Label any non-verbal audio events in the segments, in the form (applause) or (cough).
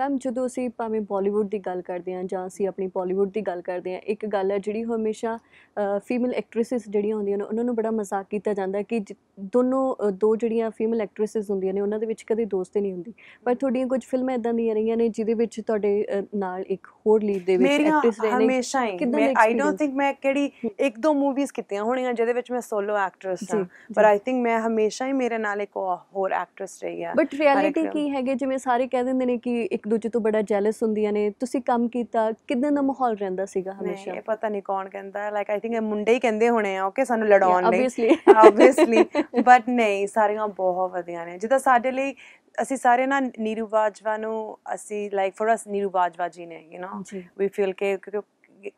ma'am ਜਦੋਂ ਅਸੀਂ ਭਾਵੇਂ ਬਾਲੀਵੁੱਡ ਦੀ ਗੱਲ ਕਰਦੇ ਹਾਂ ਜਾਂ ਅਸੀਂ ਆਪਣੀ ਬਾਲੀਵੁੱਡ ਦੀ ਗੱਲ ਕਰਦੇ ਹਾਂ ਇੱਕ ਗੱਲ ਹੈ ਜਿਹੜੀ ਹਮੇਸ਼ਾ ਫੀਮੇਲ ਐਕਟ੍ਰੈਸਸ ਜਿਹੜੀਆਂ ਹੁੰਦੀਆਂ ਨੇ ਉਹਨਾਂ ਨੂੰ ਬੜਾ ਮਜ਼ਾਕ ਕੀਤਾ ਜਾਂਦਾ ਕਿ ਦੋਨੋਂ ਦੋ ਜਿਹੜੀਆਂ ਫੀਮੇਲ ਐਕਟ੍ਰੈਸਸ ਹੁੰਦੀਆਂ ਨੇ ਉਹਨਾਂ ਦੇ ਵਿੱਚ ਕਦੇ ਦੋਸਤੀ ਨਹੀਂ ਹੁੰਦੀ ਪਰ ਤੁਹਾਡੀਆਂ ਕੁਝ ਫਿਲਮਾਂ ਇਦਾਂ ਦੀਆਂ ਰਹੀਆਂ ਨੇ ਜਿਹਦੇ ਵਿੱਚ ਤੁਹਾਡੇ ਨਾਲ ਇੱਕ ਹੋਰ ਲੀਡ ਦੇ ਵਿੱਚ ਐਕਟ੍ਰੈਸ ਰਹੇ ਨੇ ਹਮੇਸ਼ਾ ਹੀ ਮੈਂ ਆਈ ਡੋਨਟ ਥਿੰਕ ਮੈਂ ਕਿਹੜੀ ਇੱਕ ਦੋ ਮੂਵੀਜ਼ ਕੀਤੀਆਂ ਹੋਣੀਆਂ ਜਿਹਦੇ ਵਿੱਚ ਮੈਂ ਸੋਲੋ ਐਕਟ੍ਰੈਸ ਹਾਂ ਪਰ ਆਈ ਥਿੰਕ ਮੈਂ ਹਮੇਸ਼ਾ ਹੀ ਮੇਰੇ ਨਾਲ ਇੱਕ ਹੋਰ ਐਕਟ੍ਰੈਸ ਰਹੀ ਹੈ ਬਟ ਰਿਐਲਿਟੀ ਕੀ ਹੈਗੇ ਜਿਵੇਂ ਸਾਰੇ ਕਹਿ ਦਿੰਦੇ ਨੇ ਕਿ ਇੱਕ ਦੂਜੇ ਤੋਂ ਬੜਾ ਜੈਲਸ ਹੁੰਦੀਆਂ ਨੇ ਤੁਸੀਂ ਕੰਮ ਕੀਤਾ ਕਿਦਾਂ ਦਾ ਮਾਹੌਲ ਰਹਿੰਦਾ ਸੀਗਾ ਹਮੇਸ਼ਾ ਨਹੀਂ ਪਤਾ ਨਹੀਂ ਕੌਣ ਕਹਿੰਦਾ ਲਾਈਕ ਆਈ ਥਿੰਕ ਇਹ ਮੁੰਡੇ ਹੀ ਕਹਿੰਦੇ ਹੋਣੇ ਆ ਓਕੇ ਸਾਨੂੰ ਲੜਾਉਣ ਲਈ ਆਬਵੀਅਸਲੀ ਆਬਵੀਅਸਲੀ ਬਟ ਨਹੀਂ ਸਾਰੀਆਂ ਬਹੁਤ ਵਧੀਆ ਨੇ ਜਿੱਦਾਂ ਸਾਡੇ ਲਈ ਅਸੀਂ ਸਾਰੇ ਨਾ ਨੀਰੂ ਬਾਜਵਾ ਨੂੰ ਅਸੀਂ like for us Neeru Bajwa ji ਨੇ ਯੂ نو ਵੀ ਫੀਲ ਕਿ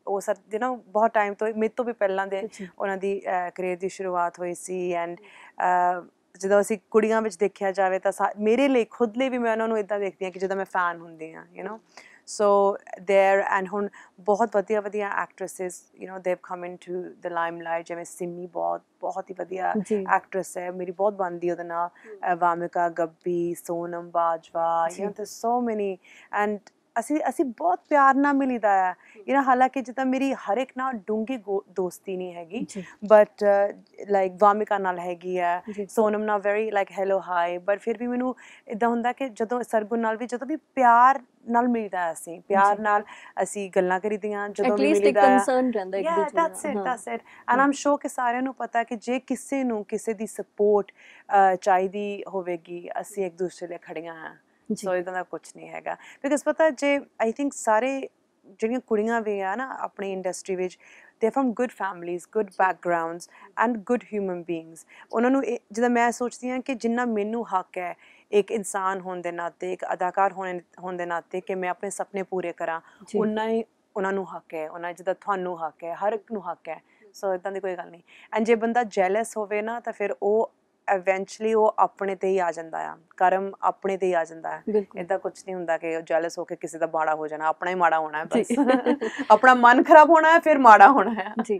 ਉਹ ਸਰ ਯੂ نو ਬਹੁਤ ਟਾਈਮ ਤੋਂ ਮੇਰੇ ਤੋਂ ਵੀ ਪਹਿਲਾਂ ਦੇ ਉਹਨਾਂ ਦੀ ਕਰੀਅਰ ਦੀ ਸ਼ੁਰੂਆਤ ਹੋਈ ਸੀ ਐਂਡ ਜਦੋਂ ਅਸੀਂ ਕੁੜੀਆਂ ਵਿੱਚ ਦੇਖਿਆ ਜਾਵੇ ਤਾਂ ਮੇਰੇ ਲਈ ਖੁਦ ਲਈ ਵੀ ਮੈਂ ਉਹਨਾਂ ਨੂੰ ਇਦਾਂ ਦੇਖਦੀ ਹਾਂ ਕਿ ਜਦੋਂ ਮੈਂ ਫੈਨ ਹੁੰਦੀ ਹਾਂ you know so there and ਹੁਣ ਬਹੁਤ ਵਧੀਆ ਵਧੀਆ actresses you know they come into the limelight ਜਿਵੇਂ ਸਿਮੀ ਬਹੁਤ ਬਹੁਤ ਹੀ ਵਧੀਆ ਐਕਟ੍ਰੈਸ ਹੈ ਮੇਰੀ ਬਹੁਤ ਬੰਦੀ ਉਹਦੇ ਨਾਲ Wamiqa Gabbi Sonam Bajwa you know so many and ਅਸੀਂ ਅਸੀਂ ਬਹੁਤ ਪਿਆਰ ਨਾਲ ਮਿਲੀਦਾ ਆ ਇਹਨਾਂ ਹਾਲਾਂਕਿ ਜਿੱਦਾਂ ਮੇਰੀ ਹਰ ਇੱਕ ਨਾਲ ਡੂੰਗੀ ਦੋਸਤੀ ਨਹੀਂ ਹੈਗੀ ਬਟ ਲਾਈਕ ਵਾਮਿਕਾ ਨਾਲ ਹੈਗੀ ਆ ਸੋਨਮ ਨਾਲ very like hello hi but ਫਿਰ ਵੀ ਮੈਨੂੰ ਇਦਾਂ ਹੁੰਦਾ ਕਿ ਜਦੋਂ ਸਰਗੁਣ ਨਾਲ ਵੀ ਜਦੋਂ ਵੀ ਪਿਆਰ ਨਾਲ ਮਿਲਦਾ ਅਸੀਂ ਪਿਆਰ ਨਾਲ ਅਸੀਂ ਗੱਲਾਂ ਕਰੀਦੀਆਂ ਜਦੋਂ ਵੀ ਮਿਲਦਾ ਐਟ ਲੀਸਟ ਕੰਸਰਨ ਰਹਿੰਦਾ ਇੱਕ ਦੂਜੇ ਨਾਲ that's it that's it and I'm sure ਕਿ ਸਾਰਿਆਂ ਨੂੰ ਪਤਾ ਕਿ ਜੇ ਕਿਸੇ ਨੂੰ ਕਿਸੇ ਦੀ ਸਪੋਰਟ ਚਾਹੀਦੀ ਹੋਵੇਗੀ ਅਸੀਂ ਇੱਕ ਦੂਸਰੇ ਲਈ ਖੜੀਆਂ ਹਾਂ ਸੋ ਇਹਦਾ ਦਾ ਕੁਝ ਨਹੀਂ ਹੈਗਾ ਬਿਕਾਜ਼ ਪਤਾ ਜੇ ਆਈ ਥਿੰਕ ਸਾਰੇ ਜਿਹੜੀਆਂ ਕੁੜੀਆਂ ਵੀ ਆ ਨਾ ਆਪਣੀ ਇੰਡਸਟਰੀ ਵਿੱਚ ਦੇ from good families good backgrounds and good human beings ਉਹਨਾਂ ਨੂੰ ਜਦੋਂ ਮੈਂ ਸੋਚਦੀ ਹਾਂ ਕਿ ਜਿੰਨਾ ਮੈਨੂੰ ਹੱਕ ਹੈ ਇੱਕ ਇਨਸਾਨ ਹੋਣ ਦੇ ਨਾਤੇ ਇੱਕ ਅਦਾਕਾਰ ਹੋਣ ਹੋਣ ਦੇ ਨਾਤੇ ਕਿ ਮੈਂ ਆਪਣੇ ਸੁਪਨੇ ਪੂਰੇ ਕਰਾਂ ਉਹਨਾਂ ਹੀ ਉਹਨਾਂ ਨੂੰ ਹੱਕ ਹੈ ਉਹਨਾਂ ਜਿਹਦਾ ਤੁਹਾਨੂੰ ਹੱਕ ਹੈ ਹਰ ਇੱਕ ਨੂੰ ਹੱਕ ਹੈ ਸੋ ਇਦਾਂ ਦੀ ਕੋਈ ਗੱਲ ਨਹੀਂ ਐਂਡ ਜੇ ਬੰਦਾ ਜੈਲਸ ਹੋਵੇ ਨਾ ਤਾਂ ਫਿਰ ਉਹ ਇਵੈਂਚੁਅਲੀ ਉਹ ਆਪਣੇ ਤੇ ਹੀ ਆ ਜਾਂਦਾ ਆ ਕਰਮ ਆਪਣੇ ਤੇ ਹੀ ਆ ਜਾਂਦਾ ਹੈ ਇਦਾਂ ਕੁਝ ਨਹੀਂ ਹੁੰਦਾ ਕਿ ਉਹ ਜੈਲਸ ਹੋ ਕੇ ਕਿਸੇ ਦਾ ਬਾੜਾ ਹੋ ਜਾਣਾ ਆਪਣਾ ਹੀ ਮਾੜਾ ਹੋਣਾ ਹੈ ਬਸ (laughs) ਆਪਣਾ ਮਨ ਖਰਾਬ ਹੋਣਾ ਹੈ ਫਿਰ ਮਾੜਾ ਹੋਣਾ ਹੈ ਜੀ